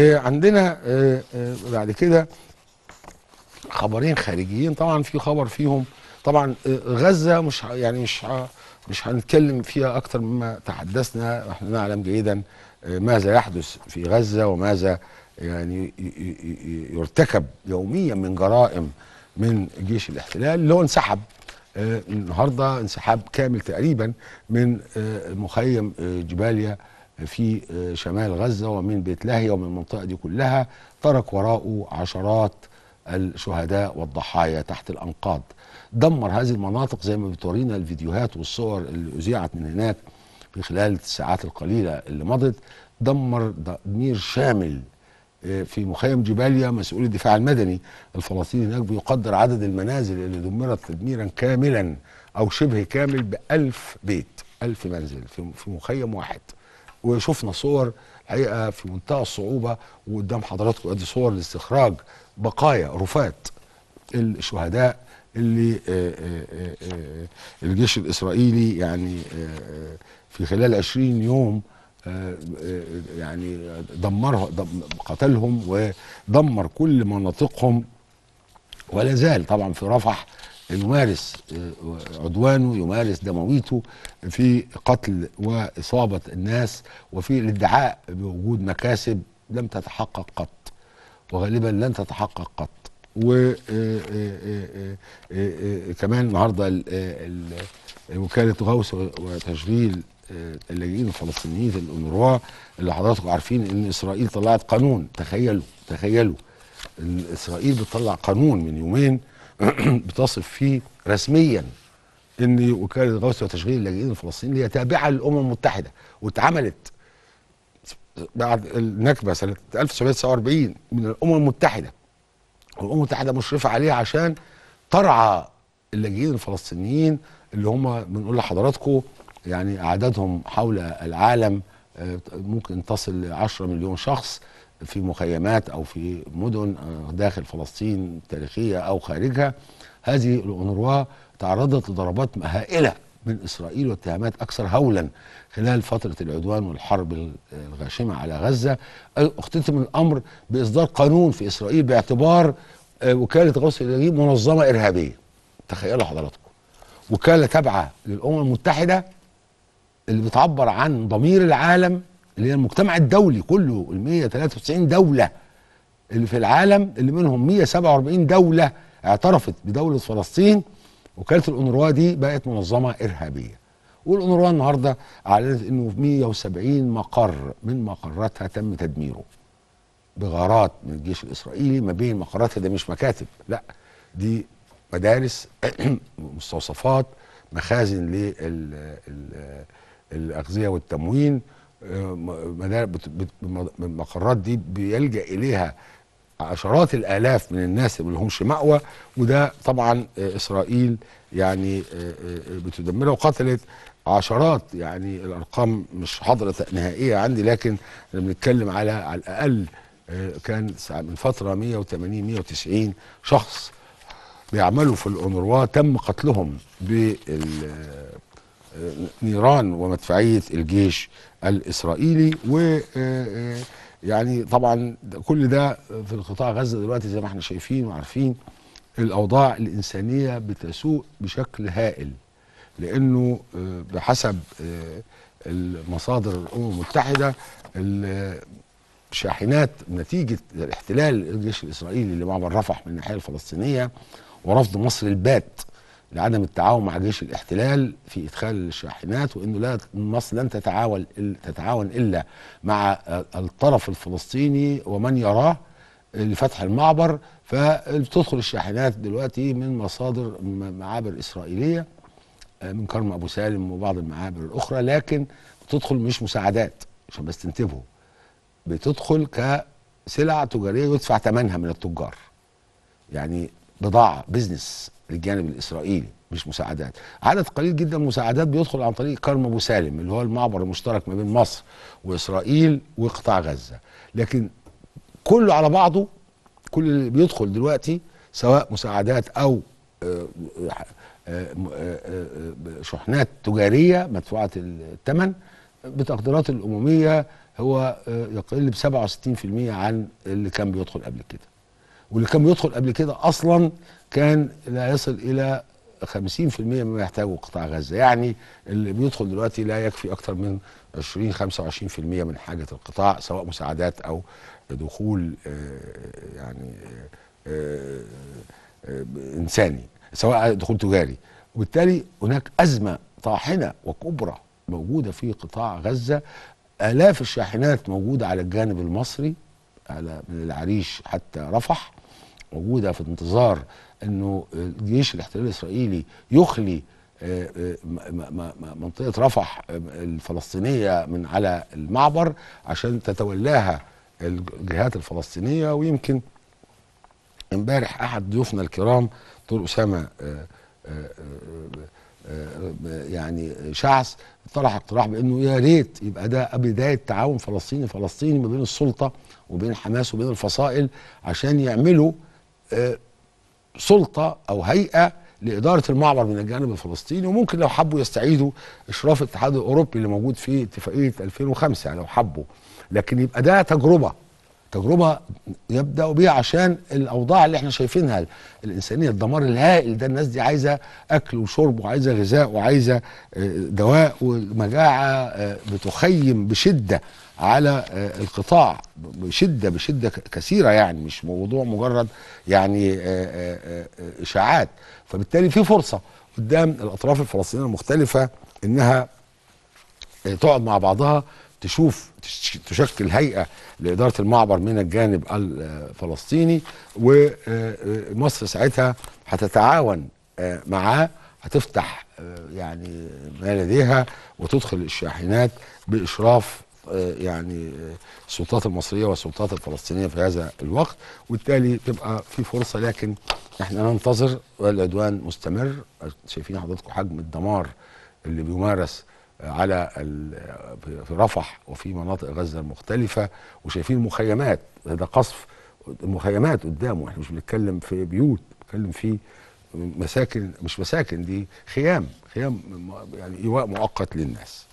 آه، عندنا آه، آه، بعد كده خبرين خارجيين طبعا في خبر فيهم طبعا غزه مش يعني مش مش هنتكلم فيها اكتر مما تحدثنا احنا نعلم جيدا ماذا يحدث في غزه وماذا يعني يرتكب يوميا من جرائم من جيش الاحتلال اللي هو انسحب النهارده انسحاب كامل تقريبا من مخيم جباليا في آه، شمال غزة ومن بيت لاهيا ومن المنطقة دي كلها ترك وراءه عشرات الشهداء والضحايا تحت الأنقاض دمر هذه المناطق زي ما بتورينا الفيديوهات والصور اللي أذيعت من هناك في خلال الساعات القليلة اللي مضت دمر تدمير شامل آه، في مخيم جباليا مسؤول الدفاع المدني الفلسطيني هناك بيقدر عدد المنازل اللي دمرت تدميرا كاملا أو شبه كامل بألف بيت ألف منزل في مخيم واحد وشفنا صور الحقيقه في منتهى الصعوبه وقدام حضراتكم ادي صور لاستخراج بقايا رفات الشهداء اللي آه، آه، آه، الجيش الاسرائيلي يعني في خلال 20 يوم يعني دمر قتلهم ودمر كل مناطقهم ولا زال طبعا في رفح يمارس عدوانه يمارس دمويته في قتل وإصابة الناس وفي الادعاء بوجود مكاسب لم تتحقق قط وغالبا لن تتحقق قط وكمان آه، آه، آه، النهارده وكاله غوث وتشغيل اللاجئين الفلسطينيين في الانروا اللي حضراتكم عارفين ان اسرائيل طلعت قانون تخيلوا تخيلوا اسرائيل بتطلع قانون من يومين بتصف فيه رسميا ان وكاله الغوث وتشغيل اللاجئين الفلسطينيين هي تابعه للامم المتحده واتعملت بعد النكبه سنه 1949 من الامم المتحده والامم المتحده مشرفه عليها عشان ترعى اللاجئين الفلسطينيين اللي هم بنقول لحضراتكم يعني اعدادهم حول العالم آه، ممكن تصل ل 10 مليون شخص في مخيمات او في مدن آه، داخل فلسطين تاريخيه او خارجها هذه الأونروا تعرضت لضربات هائله من اسرائيل واتهامات اكثر هولا خلال فتره العدوان والحرب الغاشمه على غزه اختتم الامر باصدار قانون في اسرائيل باعتبار آه، وكاله غوث الانجيل منظمه ارهابيه تخيلوا حضراتكم وكاله تابعه للامم المتحده اللي بتعبر عن ضمير العالم اللي هي المجتمع الدولي كله ال 193 دوله اللي في العالم اللي منهم 147 دوله اعترفت بدوله فلسطين وكاله الانروا دي بقت منظمه ارهابيه والانروا النهارده اعلنت انه 170 مقر من مقراتها تم تدميره بغارات من الجيش الاسرائيلي ما بين مقراتها ده مش مكاتب لا دي مدارس مستوصفات مخازن للاغذيه والتموين المقرات دي بيلجا اليها عشرات الالاف من الناس اللي لهمش ماوى وده طبعا آه، اسرائيل يعني آه، آه، بتدمره وقتلت عشرات يعني الارقام مش حاضره نهائيه عندي لكن احنا بنتكلم على على الاقل كان من فتره 180 190 شخص بيعملوا في الأونروا تم قتلهم بال نيران ومدفعيه الجيش الاسرائيلي و آه، آه، يعني طبعا كل ده في قطاع غزه دلوقتي زي ما احنا شايفين وعارفين الاوضاع الانسانيه بتسوء بشكل هائل لانه آه، بحسب المصادر الامم المتحده الشاحنات نتيجة الاحتلال الجيش الإسرائيلي لمعبر رفح من الناحية الفلسطينية ورفض مصر البات لعدم التعاون مع جيش الاحتلال في ادخال الشاحنات وانه لا مصر لن تتعاون تتعاون الا مع آه، الطرف الفلسطيني ومن يراه لفتح المعبر فبتدخل الشاحنات دلوقتي من مصادر معابر اسرائيليه آه، من كرم ابو سالم وبعض المعابر الاخرى لكن بتدخل مش مساعدات عشان بس تنتبهوا بتدخل كسلع تجاريه يدفع ثمنها من التجار يعني بضاعه بزنس الجانب الاسرائيلي مش مساعدات عدد قليل جدا مساعدات بيدخل عن طريق كرم ابو سالم اللي هو المعبر المشترك ما بين مصر واسرائيل وقطاع غزه لكن كله على بعضه كل اللي بيدخل دلوقتي سواء مساعدات او آه، آه، آه، شحنات تجاريه مدفوعه الثمن بتقديرات الامميه هو يقل ب 67% عن اللي كان بيدخل قبل كده واللي كان بيدخل قبل كده اصلا كان لا يصل الى 50% مما يحتاجه قطاع غزه يعني اللي بيدخل دلوقتي لا يكفي اكثر من 20 25% من حاجه القطاع سواء مساعدات او دخول آه، يعني آه، آه، انساني سواء دخول تجاري وبالتالي هناك ازمه طاحنه وكبرى موجوده في قطاع غزه الاف الشاحنات موجوده على الجانب المصري على من العريش حتى رفح موجوده في انتظار انه الجيش الاحتلال الاسرائيلي يخلي آه، آه، منطقه رفح آه، الفلسطينيه من على المعبر عشان تتولاها الجهات الفلسطينيه ويمكن امبارح احد ضيوفنا الكرام دكتور اسامه يعني شعس طرح اقتراح بانه يا ريت يبقى ده بدايه تعاون فلسطيني فلسطيني ما بين السلطه وبين حماس وبين الفصائل عشان يعملوا آه، سلطه او هيئه لاداره المعبر من الجانب الفلسطيني وممكن لو حبوا يستعيدوا اشراف الاتحاد الاوروبي اللي موجود في اتفاقيه 2005 يعني لو حبوا لكن يبقى ده تجربه تجربه يبداوا بيها عشان الاوضاع اللي احنا شايفينها الانسانيه الدمار الهائل ده الناس دي عايزه اكل وشرب وعايزه غذاء وعايزه آه، دواء والمجاعه آه، بتخيم بشده على آه، القطاع بشده بشده كثيره يعني مش موضوع مجرد يعني اشاعات فبالتالي في فرصه قدام الاطراف الفلسطينيه المختلفه انها تقعد مع بعضها تشوف تشكل هيئه لاداره المعبر من الجانب الفلسطيني ومصر آه، آه، ساعتها هتتعاون آه، معاه هتفتح يعني ما لديها وتدخل الشاحنات باشراف يعني السلطات المصريه والسلطات الفلسطينيه في هذا الوقت وبالتالي تبقى في فرصه لكن احنا ننتظر والعدوان مستمر شايفين حضراتكم حجم الدمار اللي بيمارس على في رفح وفي مناطق غزه المختلفه وشايفين مخيمات ده قصف مخيمات قدامه احنا مش بنتكلم في بيوت بنتكلم في مساكن مش مساكن دي خيام خيام يعني ايواء مؤقت للناس